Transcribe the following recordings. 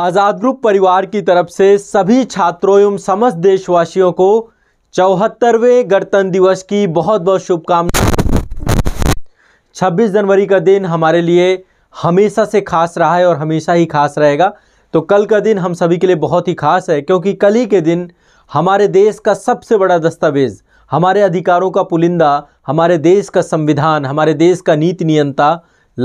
आज़ाद group परिवार की तरफ से सभी छात्रों एवं समस्त देशवासियों को चौहत्तरवें गणतंत्र दिवस की बहुत बहुत शुभकामनाएं 26 जनवरी का दिन हमारे लिए हमेशा से खास रहा है और हमेशा ही खास रहेगा तो कल का दिन हम सभी के लिए बहुत ही खास है क्योंकि कल ही के दिन हमारे देश का सबसे बड़ा दस्तावेज़ हमारे अधिकारों का पुलिंदा हमारे देश का संविधान हमारे देश का नीति नियंता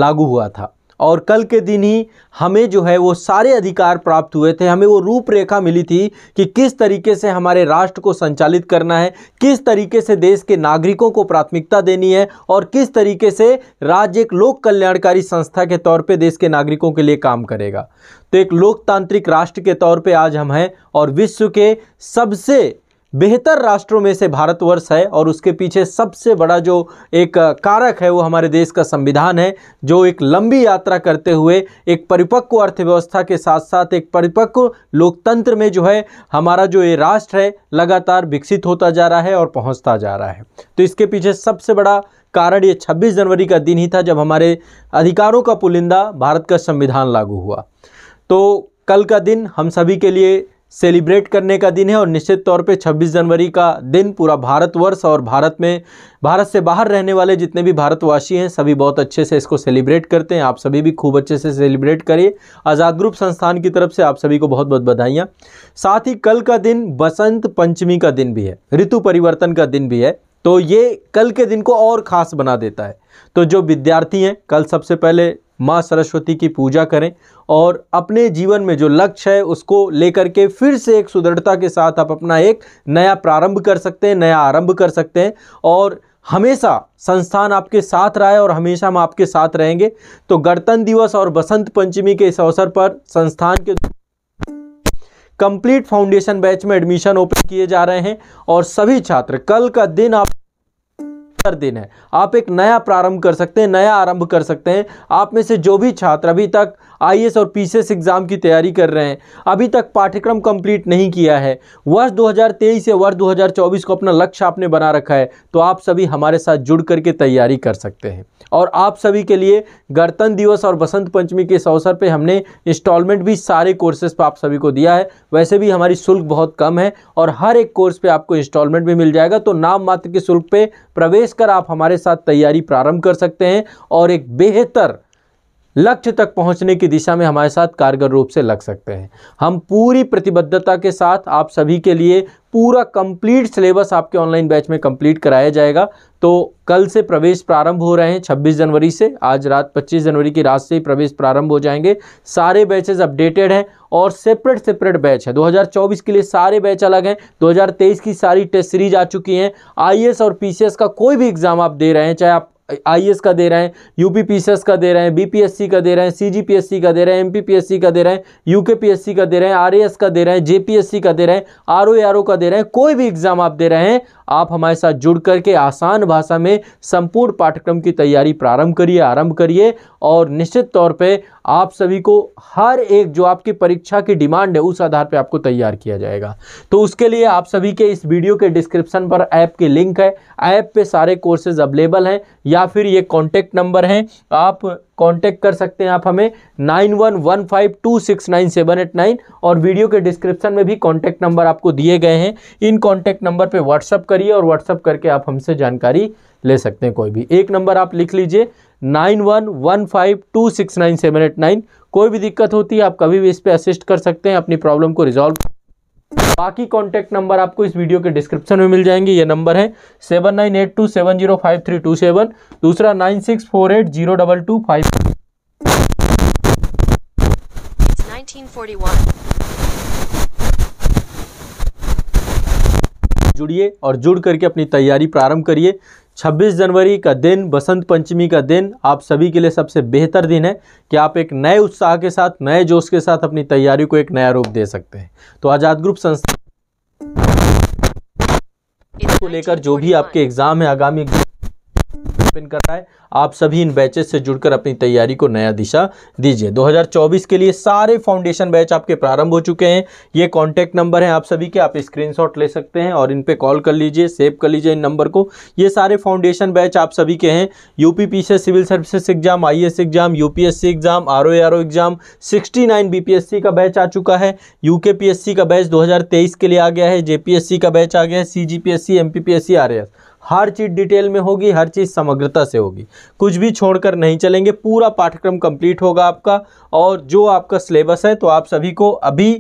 लागू हुआ था और कल के दिन ही हमें जो है वो सारे अधिकार प्राप्त हुए थे हमें वो रूपरेखा मिली थी कि किस तरीके से हमारे राष्ट्र को संचालित करना है किस तरीके से देश के नागरिकों को प्राथमिकता देनी है और किस तरीके से राज्य एक लोक कल्याणकारी संस्था के तौर पे देश के नागरिकों के लिए काम करेगा तो एक लोकतांत्रिक राष्ट्र के तौर पर आज हम हैं और विश्व के सबसे बेहतर राष्ट्रों में से भारतवर्ष है और उसके पीछे सबसे बड़ा जो एक कारक है वो हमारे देश का संविधान है जो एक लंबी यात्रा करते हुए एक परिपक्व अर्थव्यवस्था के साथ साथ एक परिपक्व लोकतंत्र में जो है हमारा जो ये राष्ट्र है लगातार विकसित होता जा रहा है और पहुँचता जा रहा है तो इसके पीछे सबसे बड़ा कारण ये 26 जनवरी का दिन ही था जब हमारे अधिकारों का पुलिंदा भारत का संविधान लागू हुआ तो कल का दिन हम सभी के लिए सेलिब्रेट करने का दिन है और निश्चित तौर पे 26 जनवरी का दिन पूरा भारतवर्ष और भारत में भारत से बाहर रहने वाले जितने भी भारतवासी हैं सभी बहुत अच्छे से इसको सेलिब्रेट करते हैं आप सभी भी खूब अच्छे से सेलिब्रेट करिए आज़ाद ग्रुप संस्थान की तरफ से आप सभी को बहुत बहुत बधाइयाँ साथ ही कल का दिन बसंत पंचमी का दिन भी है ऋतु परिवर्तन का दिन भी है तो ये कल के दिन को और ख़ास बना देता है तो जो विद्यार्थी हैं कल सबसे पहले माँ सरस्वती की पूजा करें और अपने जीवन में जो लक्ष्य है उसको लेकर के फिर से एक सुदृढ़ता के साथ आप अपना एक नया प्रारंभ कर सकते हैं नया आरंभ कर सकते हैं और हमेशा संस्थान आपके साथ रहा है और हमेशा हम आपके साथ रहेंगे तो गणतंत्र दिवस और बसंत पंचमी के इस अवसर पर संस्थान के कंप्लीट फाउंडेशन बैच में एडमिशन ओपन किए जा रहे हैं और सभी छात्र कल का दिन आप बेहतर दिन है आप एक नया प्रारंभ कर सकते हैं नया आरंभ कर सकते हैं आप में से जो भी छात्र अभी तक आई और पी एग्ज़ाम की तैयारी कर रहे हैं अभी तक पाठ्यक्रम कंप्लीट नहीं किया है वर्ष 2023 से वर्ष 2024 को अपना लक्ष्य आपने बना रखा है तो आप सभी हमारे साथ जुड़ करके तैयारी कर सकते हैं और आप सभी के लिए गणतंत्र दिवस और बसंत पंचमी के इस अवसर पर हमने इंस्टॉलमेंट भी सारे कोर्सेज पर आप सभी को दिया है वैसे भी हमारी शुल्क बहुत कम है और हर एक कोर्स पर आपको इंस्टॉलमेंट भी मिल जाएगा तो नाम मात्र के शुल्क पर प्रवेश कर आप हमारे साथ तैयारी प्रारंभ कर सकते हैं और एक बेहतर लक्ष्य तक पहुंचने की दिशा में हमारे साथ कारगर रूप से लग सकते हैं हम पूरी प्रतिबद्धता के साथ आप सभी के लिए पूरा कंप्लीट सिलेबस आपके ऑनलाइन बैच में कंप्लीट कराया जाएगा तो कल से प्रवेश प्रारंभ हो रहे हैं 26 जनवरी से आज रात 25 जनवरी की रात से ही प्रवेश प्रारंभ हो जाएंगे सारे बैचेस अपडेटेड हैं और सेपरेट सेपरेट बैच है 2024 के लिए सारे बैच अलग हैं 2023 की सारी टेस्ट सीरीज आ चुकी हैं आईएएस और पीसीएस का कोई भी एग्ज़ाम आप दे रहे हैं चाहे आप आई का दे रहे हैं यूपीपीएसएस का दे रहे हैं बीपीएससी का दे रहे हैं सीजीपीएससी का दे रहे हैं एमपीपीएससी का दे रहे हैं यूकेपीएससी का दे रहे हैं आरएएस का दे रहे हैं जेपीएससी का दे रहे हैं आर ओ का दे रहे हैं कोई भी एग्ज़ाम आप दे रहे हैं आप हमारे साथ जुड़ करके आसान भाषा में संपूर्ण पाठ्यक्रम की तैयारी प्रारंभ करिए आरंभ करिए और निश्चित तौर पर आप सभी को हर एक जो आपकी परीक्षा की डिमांड है उस आधार पर आपको तैयार किया जाएगा तो उसके लिए आप सभी के इस वीडियो के डिस्क्रिप्शन पर ऐप की लिंक है ऐप पर सारे कोर्सेज अवेलेबल हैं या फिर ये कॉन्टैक्ट नंबर हैं आप कॉन्टेक्ट कर सकते हैं आप हमें nine one one five two six nine seven eight nine और वीडियो के डिस्क्रिप्शन में भी कॉन्टेक्ट नंबर आपको दिए गए हैं इन कॉन्टेक्ट नंबर पे व्हाट्सअप करिए और व्हाट्सअप करके आप हमसे जानकारी ले सकते हैं कोई भी एक नंबर आप लिख लीजिए nine one one five two six nine seven eight nine कोई भी दिक्कत होती है आप कभी भी इस पर असिस्ट कर सकते हैं अपनी प्रॉब्लम को रिजॉल्व बाकी कॉन्टैक्ट नंबर आपको इस वीडियो के डिस्क्रिप्शन में मिल जाएंगे ये नंबर है seven nine eight two seven zero five three two seven दूसरा nine six four eight zero double two five जुड़िए और जुड़ करके अपनी तैयारी प्रारंभ करिए 26 जनवरी का दिन बसंत पंचमी का दिन आप सभी के लिए सबसे बेहतर दिन है कि आप एक नए उत्साह के साथ नए जोश के साथ अपनी तैयारी को एक नया रूप दे सकते हैं तो आज़ाद ग्रुप संस्था को लेकर जो भी आपके एग्ज़ाम है आगामी ओपन कर रहा है आप सभी इन बैचेस से जुड़कर अपनी तैयारी को नया दिशा दीजिए 2024 के लिए सारे फाउंडेशन बैच आपके प्रारंभ हो चुके हैं ये कॉन्टैक्ट नंबर है आप सभी के आप स्क्रीनशॉट ले सकते हैं और इन पर कॉल कर लीजिए सेव कर लीजिए इन नंबर को ये सारे फाउंडेशन बैच आप सभी के हैं यूपी से सिविल सर्विसेस एग्जाम आई exam UPSC exam R O exam sixty BPSC का बैच आ चुका है यूके का बैच दो के लिए आ गया है जेपीएससी का बैच आ गया है सीजीपीएससी एमपीपीएससी एस हर चीज़ डिटेल में होगी हर चीज़ समग्रता से होगी कुछ भी छोड़कर नहीं चलेंगे पूरा पाठ्यक्रम कंप्लीट होगा आपका और जो आपका सिलेबस है तो आप सभी को अभी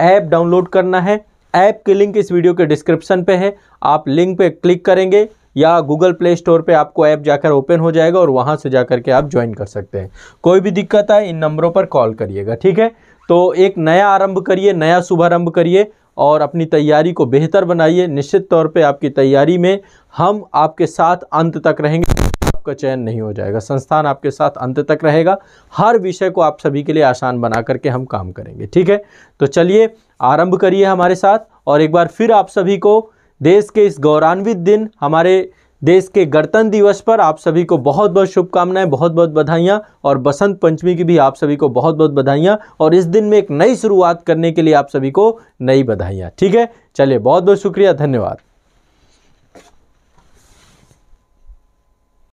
ऐप डाउनलोड करना है ऐप के लिंक इस वीडियो के डिस्क्रिप्शन पे है आप लिंक पे क्लिक करेंगे या गूगल प्ले स्टोर पर आपको ऐप जाकर ओपन हो जाएगा और वहाँ से जा के आप ज्वाइन कर सकते हैं कोई भी दिक्कत आए इन नंबरों पर कॉल करिएगा ठीक है तो एक नया आरंभ करिए नया शुभारंभ करिए और अपनी तैयारी को बेहतर बनाइए निश्चित तौर पे आपकी तैयारी में हम आपके साथ अंत तक रहेंगे आपका चयन नहीं हो जाएगा संस्थान आपके साथ अंत तक रहेगा हर विषय को आप सभी के लिए आसान बना करके हम काम करेंगे ठीक है तो चलिए आरंभ करिए हमारे साथ और एक बार फिर आप सभी को देश के इस गौरवान्वित दिन हमारे देश के गणतंत्र दिवस पर आप सभी को बहुत बहुत शुभकामनाएं बहुत बहुत बधाइयाँ और बसंत पंचमी की भी आप सभी को बहुत बहुत बधाइयाँ और इस दिन में एक नई शुरुआत करने के लिए आप सभी को नई बधाइयाँ ठीक है चलिए बहुत बहुत शुक्रिया धन्यवाद